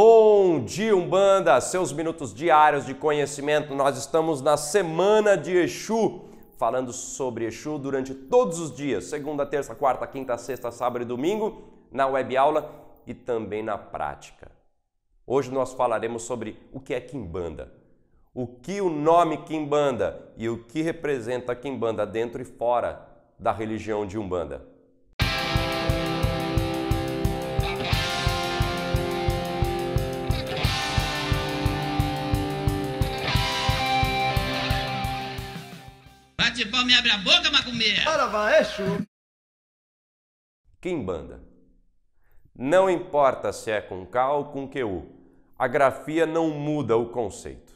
Bom dia, Umbanda! Seus minutos diários de conhecimento. Nós estamos na semana de Exu, falando sobre Exu durante todos os dias, segunda, terça, quarta, quinta, sexta, sábado e domingo, na web aula e também na prática. Hoje nós falaremos sobre o que é Kimbanda, o que o nome Kimbanda e o que representa Kimbanda dentro e fora da religião de Umbanda. Bate palma e abre a boca, macumbeira. Não importa se é com K ou com QU, a grafia não muda o conceito.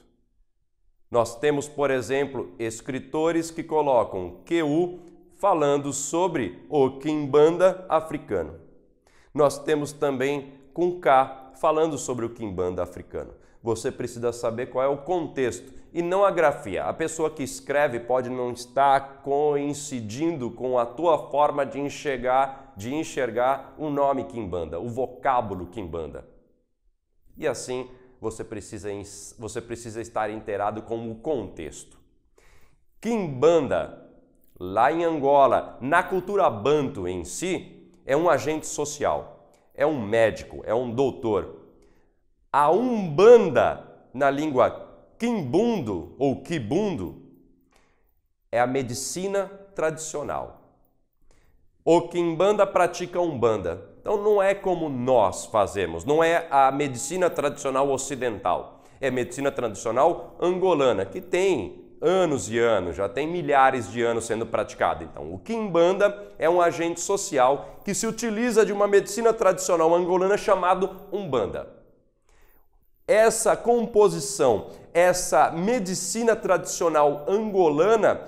Nós temos, por exemplo, escritores que colocam QU falando sobre o Kimbanda africano. Nós temos também com K falando sobre o Kimbanda africano. Você precisa saber qual é o contexto e não a grafia. A pessoa que escreve pode não estar coincidindo com a tua forma de enxergar, de enxergar o nome Kimbanda, o vocábulo Kimbanda. E assim, você precisa, você precisa estar inteirado com o contexto. Kimbanda, lá em Angola, na cultura banto em si, é um agente social, é um médico, é um doutor, a Umbanda, na língua Kimbundo ou Kibundo é a medicina tradicional. O Kimbanda pratica Umbanda. Então não é como nós fazemos, não é a medicina tradicional ocidental. É medicina tradicional angolana, que tem anos e anos, já tem milhares de anos sendo praticada. Então, o Kimbanda é um agente social que se utiliza de uma medicina tradicional angolana chamado Umbanda. Essa composição, essa medicina tradicional angolana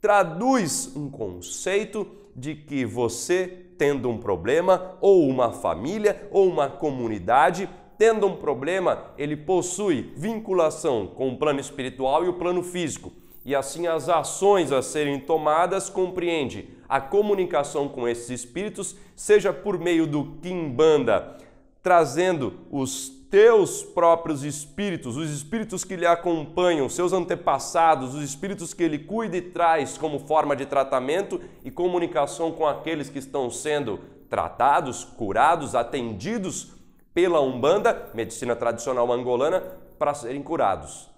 traduz um conceito de que você, tendo um problema, ou uma família, ou uma comunidade, tendo um problema, ele possui vinculação com o plano espiritual e o plano físico. E assim as ações a serem tomadas compreende a comunicação com esses espíritos, seja por meio do Kimbanda, trazendo os teus próprios espíritos, os espíritos que lhe acompanham, seus antepassados, os espíritos que ele cuida e traz como forma de tratamento e comunicação com aqueles que estão sendo tratados, curados, atendidos pela Umbanda, medicina tradicional angolana, para serem curados,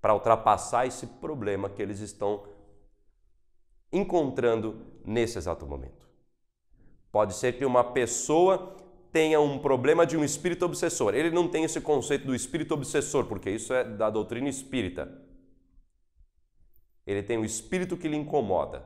para ultrapassar esse problema que eles estão encontrando nesse exato momento. Pode ser que uma pessoa tenha um problema de um espírito obsessor. Ele não tem esse conceito do espírito obsessor, porque isso é da doutrina espírita. Ele tem um espírito que lhe incomoda.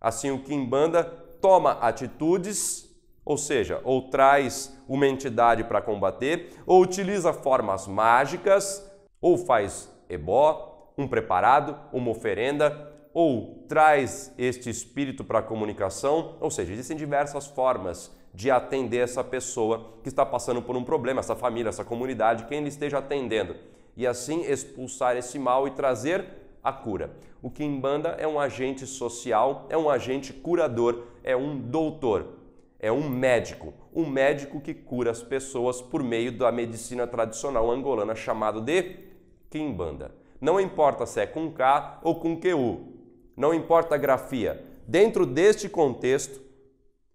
Assim, o Kimbanda toma atitudes, ou seja, ou traz uma entidade para combater, ou utiliza formas mágicas, ou faz ebó, um preparado, uma oferenda, ou traz este espírito para comunicação, ou seja, existem diversas formas de atender essa pessoa que está passando por um problema, essa família, essa comunidade, quem ele esteja atendendo. E assim expulsar esse mal e trazer a cura. O Kimbanda é um agente social, é um agente curador, é um doutor, é um médico. Um médico que cura as pessoas por meio da medicina tradicional angolana chamado de Kimbanda. Não importa se é com K ou com QU, não importa a grafia. Dentro deste contexto,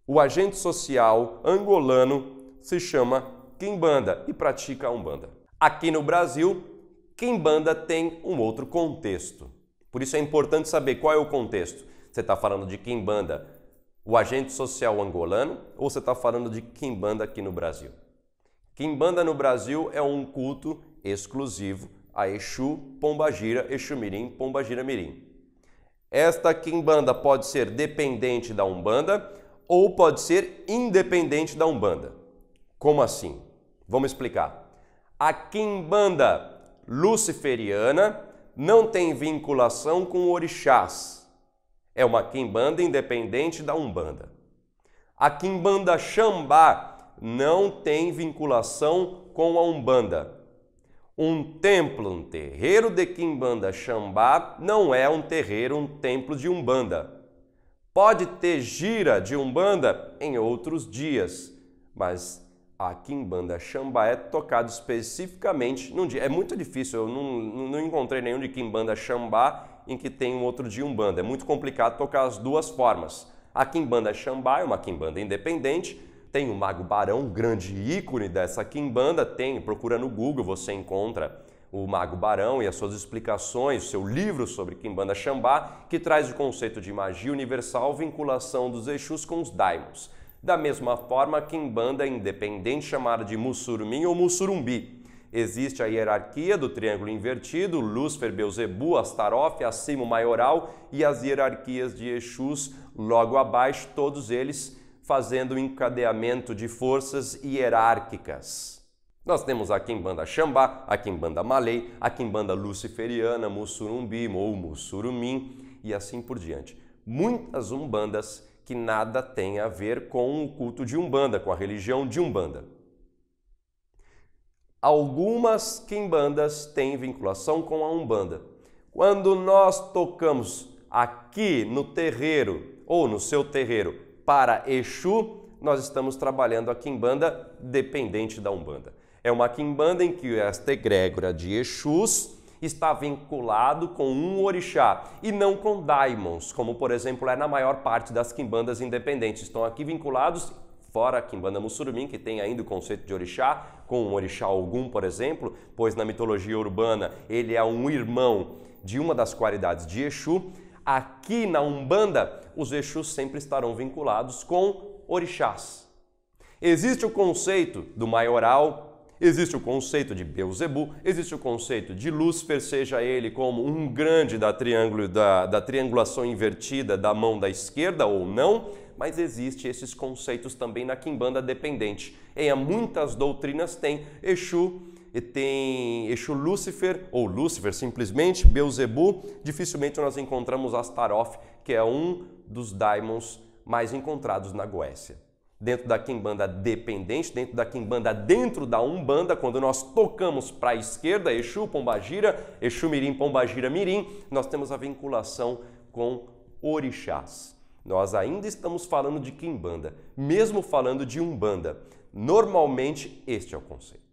o agente social angolano se chama Kimbanda e pratica a Umbanda. Aqui no Brasil, Kimbanda tem um outro contexto. Por isso é importante saber qual é o contexto. Você está falando de Kimbanda, o agente social angolano, ou você está falando de Kimbanda aqui no Brasil? Kimbanda no Brasil é um culto exclusivo a Exu, Pombagira, Exu Mirim, Pombagira Mirim. Esta Kimbanda pode ser dependente da Umbanda ou pode ser independente da Umbanda. Como assim? Vamos explicar. A Quimbanda luciferiana não tem vinculação com orixás. É uma Quimbanda independente da Umbanda. A Quimbanda Xambá não tem vinculação com a Umbanda. Um templo, um terreiro de Quimbanda Xambá não é um terreiro, um templo de Umbanda Pode ter gira de umbanda em outros dias, mas a quimbanda xambá é tocado especificamente num dia. É muito difícil, eu não, não encontrei nenhum de quimbanda xambá em que tem um outro dia umbanda. É muito complicado tocar as duas formas. A quimbanda xambá é uma quimbanda independente, tem o Mago Barão, grande ícone dessa quimbanda, tem, procura no Google, você encontra o Mago Barão e as suas explicações, seu livro sobre Kimbanda Xambá, que traz o conceito de magia universal, vinculação dos Exus com os Daimons. Da mesma forma, Kimbanda é independente chamada de Mussurumim ou Mussurumbi. Existe a hierarquia do triângulo invertido, Lúcifer, Beuzebu, Astaroth, o Maioral e as hierarquias de Exus logo abaixo, todos eles fazendo um encadeamento de forças hierárquicas. Nós temos a Quimbanda Xambá, a Quimbanda Malay, a Quimbanda Luciferiana, Musurumbi, ou Mussurumim e assim por diante. Muitas umbandas que nada tem a ver com o culto de Umbanda, com a religião de Umbanda. Algumas quimbandas têm vinculação com a Umbanda. Quando nós tocamos aqui no terreiro ou no seu terreiro para Exu, nós estamos trabalhando a quimbanda dependente da Umbanda. É uma quimbanda em que esta egrégora de Exus está vinculado com um orixá e não com daimons, como por exemplo é na maior parte das quimbandas independentes. Estão aqui vinculados fora a Quimbanda Mussurumim, que tem ainda o conceito de orixá, com um orixá algum, por exemplo, pois na mitologia urbana ele é um irmão de uma das qualidades de Exu. Aqui na Umbanda, os Exus sempre estarão vinculados com orixás. Existe o conceito do maioral Existe o conceito de Beuzebu, existe o conceito de Lúcifer, seja ele como um grande da, triângulo, da, da triangulação invertida da mão da esquerda ou não, mas existe esses conceitos também na Kimbanda dependente. Em muitas doutrinas tem Exu, e tem Exu Lúcifer, ou Lúcifer simplesmente, Beuzebu, dificilmente nós encontramos Astaroth, que é um dos daimons mais encontrados na Goécia dentro da quimbanda dependente, dentro da quimbanda dentro da umbanda, quando nós tocamos para a esquerda, Exu Pombagira, Exu Mirim Pombagira Mirim, nós temos a vinculação com orixás. Nós ainda estamos falando de quimbanda, mesmo falando de umbanda. Normalmente este é o conceito.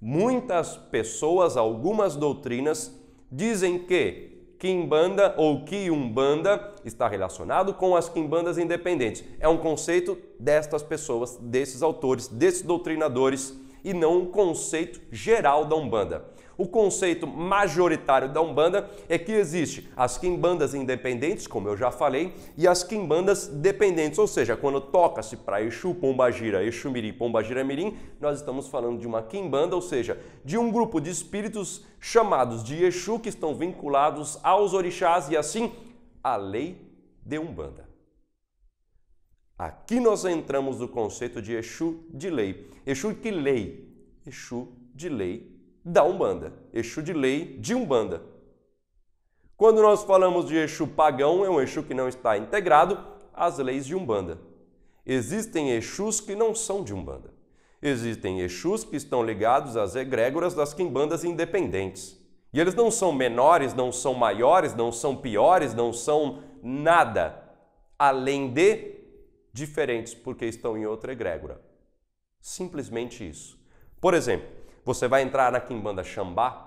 Muitas pessoas, algumas doutrinas dizem que Quimbanda ou Quiumbanda está relacionado com as Quimbandas independentes. É um conceito destas pessoas, desses autores, desses doutrinadores e não um conceito geral da Umbanda. O conceito majoritário da Umbanda é que existe as quimbandas independentes, como eu já falei, e as quimbandas dependentes, ou seja, quando toca-se para Exu, Pombagira, Exumiri, Pombagira Mirim, nós estamos falando de uma quimbanda, ou seja, de um grupo de espíritos chamados de Exu que estão vinculados aos orixás e assim a lei de Umbanda. Aqui nós entramos no conceito de Exu de lei. Exu que lei? Exu de lei da Umbanda, Exu de lei de Umbanda. Quando nós falamos de Exu pagão, é um Exu que não está integrado às leis de Umbanda. Existem Exus que não são de Umbanda. Existem Exus que estão ligados às egrégoras das quimbandas independentes. E eles não são menores, não são maiores, não são piores, não são nada além de diferentes porque estão em outra egrégora. Simplesmente isso. Por exemplo, você vai entrar na Kimbanda Xambá,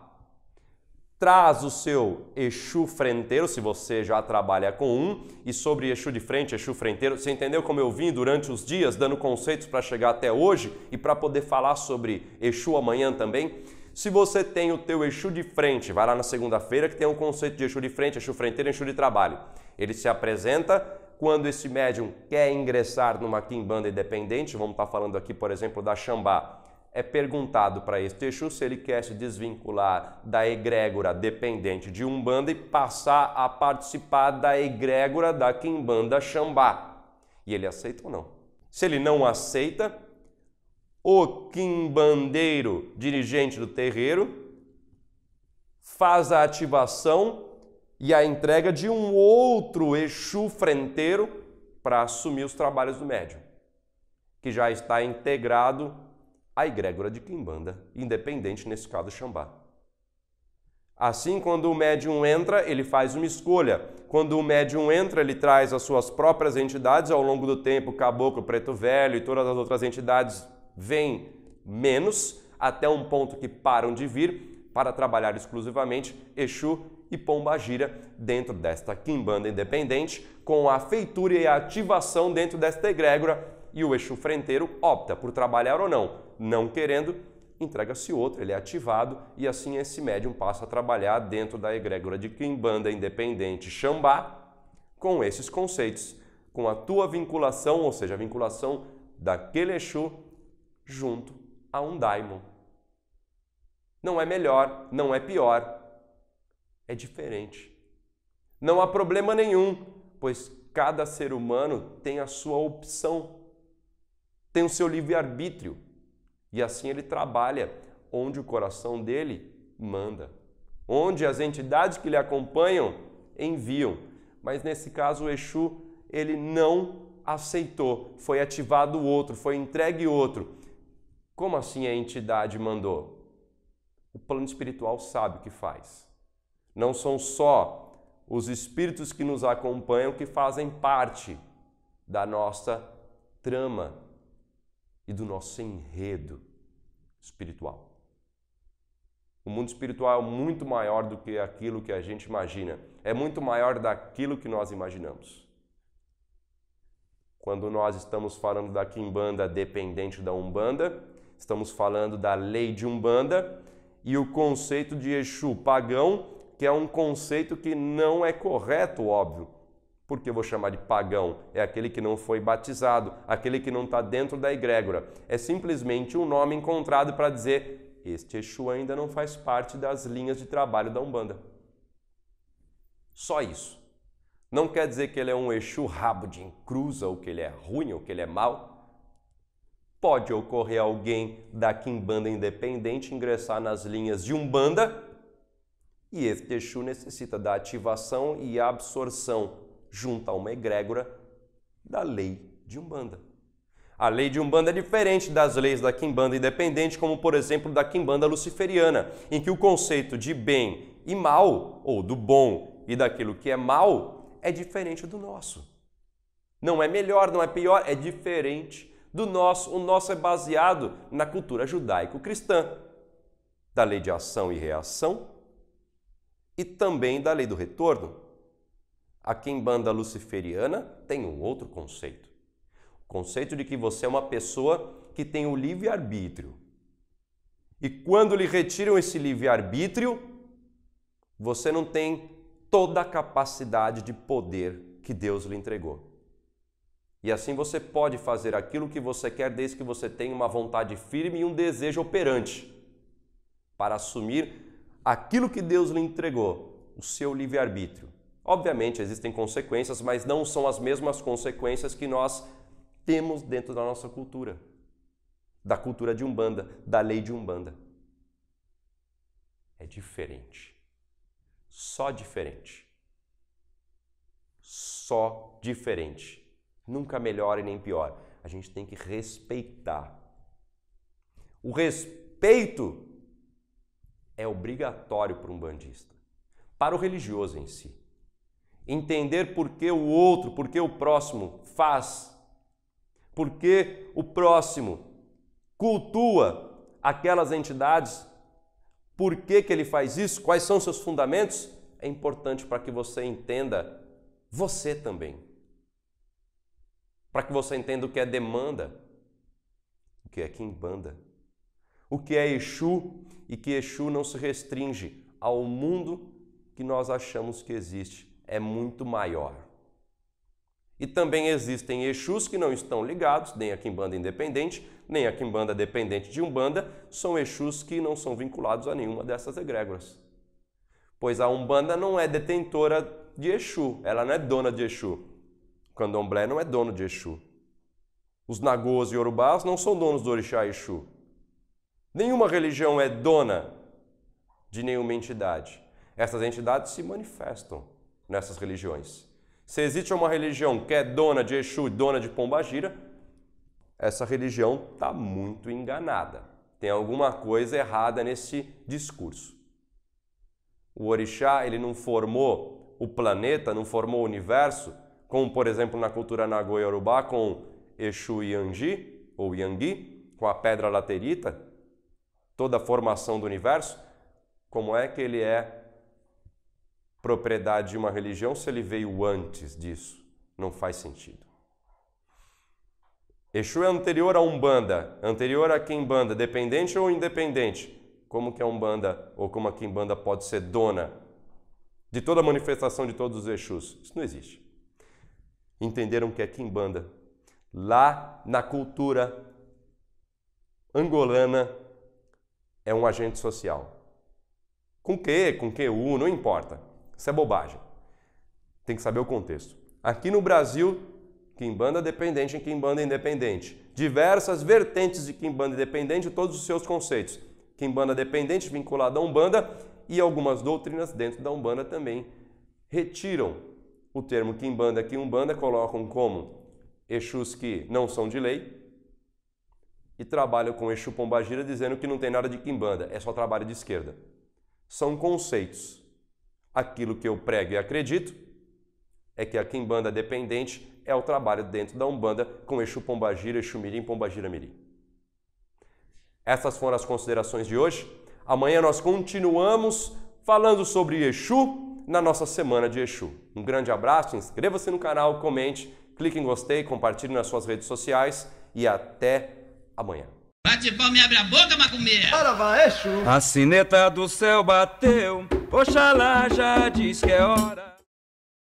traz o seu Exu frenteiro, se você já trabalha com um, e sobre Exu de frente, Exu frenteiro, você entendeu como eu vim durante os dias dando conceitos para chegar até hoje e para poder falar sobre Exu amanhã também? Se você tem o teu Exu de frente, vai lá na segunda-feira que tem um conceito de Exu de frente, Exu frenteiro, Exu de trabalho. Ele se apresenta quando esse médium quer ingressar numa quimbanda independente, vamos estar tá falando aqui, por exemplo, da Xambá é perguntado para este Exu se ele quer se desvincular da egrégora dependente de Umbanda e passar a participar da egrégora da Kimbanda Xambá. E ele aceita ou não? Se ele não aceita, o Kimbandeiro, dirigente do terreiro, faz a ativação e a entrega de um outro Exu frenteiro para assumir os trabalhos do médium, que já está integrado a egrégora de Quimbanda, independente nesse caso Xambá. Assim, quando o médium entra, ele faz uma escolha. Quando o médium entra, ele traz as suas próprias entidades ao longo do tempo, caboclo, preto velho e todas as outras entidades vêm menos, até um ponto que param de vir para trabalhar exclusivamente Exu e Pomba Gira dentro desta quimbanda independente, com a feitura e a ativação dentro desta egrégora, e o Exu frenteiro opta por trabalhar ou não não querendo, entrega-se outro, ele é ativado e assim esse médium passa a trabalhar dentro da egrégora de Kimbanda Independente Xambá com esses conceitos, com a tua vinculação, ou seja, a vinculação daquele Exu junto a um Daimon. Não é melhor, não é pior, é diferente. Não há problema nenhum, pois cada ser humano tem a sua opção, tem o seu livre-arbítrio e assim ele trabalha onde o coração dele manda, onde as entidades que lhe acompanham enviam. Mas nesse caso, o Exu ele não aceitou, foi ativado outro, foi entregue outro. Como assim a entidade mandou? O plano espiritual sabe o que faz. Não são só os espíritos que nos acompanham que fazem parte da nossa trama e do nosso enredo espiritual. O mundo espiritual é muito maior do que aquilo que a gente imagina, é muito maior daquilo que nós imaginamos. Quando nós estamos falando da Kimbanda dependente da Umbanda, estamos falando da lei de Umbanda e o conceito de Exu pagão, que é um conceito que não é correto, óbvio porque eu vou chamar de pagão? É aquele que não foi batizado, aquele que não está dentro da egrégora. É simplesmente um nome encontrado para dizer: este Exu ainda não faz parte das linhas de trabalho da Umbanda. Só isso. Não quer dizer que ele é um Exu rabo de encruza, ou que ele é ruim, ou que ele é mau. Pode ocorrer alguém da Quimbanda independente ingressar nas linhas de Umbanda e este Exu necessita da ativação e absorção junto a uma egrégora da lei de Umbanda. A lei de Umbanda é diferente das leis da Quimbanda independente, como por exemplo da Quimbanda luciferiana, em que o conceito de bem e mal, ou do bom e daquilo que é mal, é diferente do nosso. Não é melhor, não é pior, é diferente do nosso. O nosso é baseado na cultura judaico-cristã, da lei de ação e reação e também da lei do retorno, a quimbanda luciferiana tem um outro conceito. O conceito de que você é uma pessoa que tem o livre-arbítrio. E quando lhe retiram esse livre-arbítrio, você não tem toda a capacidade de poder que Deus lhe entregou. E assim você pode fazer aquilo que você quer desde que você tenha uma vontade firme e um desejo operante para assumir aquilo que Deus lhe entregou, o seu livre-arbítrio, Obviamente existem consequências, mas não são as mesmas consequências que nós temos dentro da nossa cultura, da cultura de Umbanda, da lei de Umbanda. É diferente. Só diferente. Só diferente. Nunca melhor e nem pior. A gente tem que respeitar. O respeito é obrigatório para um bandista, para o religioso em si entender por que o outro, por que o próximo faz, por que o próximo cultua aquelas entidades, por que, que ele faz isso, quais são seus fundamentos, é importante para que você entenda você também. Para que você entenda o que é demanda, o que é quimbanda, o que é Exu e que Exu não se restringe ao mundo que nós achamos que existe é muito maior. E também existem Exus que não estão ligados, nem a Kimbanda independente, nem a Kimbanda dependente de Umbanda, são Exus que não são vinculados a nenhuma dessas egrégoras. Pois a Umbanda não é detentora de Exu, ela não é dona de Exu. O Candomblé não é dono de Exu. Os Nagôs e Yorubás não são donos do Orixá Exu. Nenhuma religião é dona de nenhuma entidade. Essas entidades se manifestam nessas religiões. Se existe uma religião que é dona de Exu, dona de Pombagira, essa religião está muito enganada. Tem alguma coisa errada nesse discurso. O orixá, ele não formou o planeta, não formou o universo, como por exemplo na cultura nagoya urubá com Exu Yangi ou Yangui, com a pedra laterita, toda a formação do universo, como é que ele é propriedade de uma religião se ele veio antes disso? Não faz sentido. Exu é anterior à Umbanda, anterior a Quimbanda, dependente ou independente. Como que a Umbanda ou como a Quimbanda pode ser dona de toda a manifestação de todos os Exus? Isso não existe. Entenderam que é Quimbanda. Lá na cultura angolana é um agente social. Com que? com que u? não importa. Isso é bobagem. Tem que saber o contexto. Aqui no Brasil, Kimbanda é dependente em Kimbanda é independente. Diversas vertentes de Kimbanda é independente, todos os seus conceitos. Kimbanda dependente vinculado à Umbanda e algumas doutrinas dentro da Umbanda também retiram o termo Kimbanda e Umbanda, colocam como Exus que não são de lei e trabalham com Exu Pombagira dizendo que não tem nada de Kimbanda, é só trabalho de esquerda. São conceitos aquilo que eu prego e acredito é que a Quimbanda dependente é o trabalho dentro da Umbanda com Exu Pombagira, Exu Mirim, Pombagira Mirim. Essas foram as considerações de hoje. Amanhã nós continuamos falando sobre Exu na nossa semana de Exu. Um grande abraço, inscreva-se no canal, comente, clique em gostei, compartilhe nas suas redes sociais e até amanhã. Bate palma e abre a boca, macumbeira. Arava, Exu. A sineta do céu bateu, Oxalá já diz que é hora.